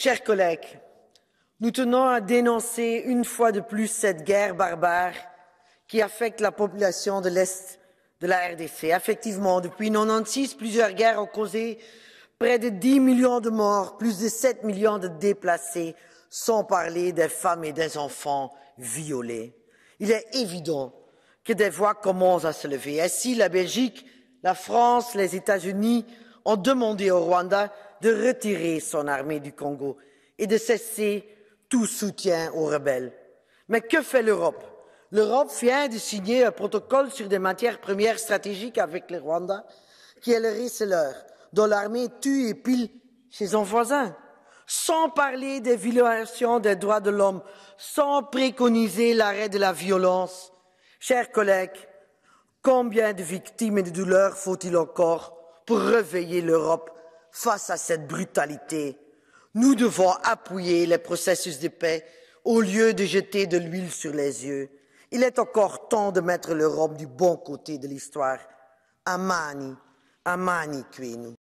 Chers collègues, nous tenons à dénoncer une fois de plus cette guerre barbare qui affecte la population de l'Est de la RDC. Effectivement, depuis 1996, plusieurs guerres ont causé près de 10 millions de morts, plus de 7 millions de déplacés, sans parler des femmes et des enfants violés. Il est évident que des voix commencent à se lever. Ainsi, la Belgique, la France, les États-Unis ont demandé au Rwanda de retirer son armée du Congo et de cesser tout soutien aux rebelles. Mais que fait l'Europe L'Europe vient de signer un protocole sur des matières premières stratégiques avec le Rwanda, qui est le receleur, dont l'armée tue et pile chez son voisin sans parler des violations des droits de l'homme, sans préconiser l'arrêt de la violence. Chers collègues, combien de victimes et de douleurs faut-il encore pour réveiller l'Europe face à cette brutalité, nous devons appuyer les processus de paix au lieu de jeter de l'huile sur les yeux. Il est encore temps de mettre l'Europe du bon côté de l'histoire. Amani, Amani, qui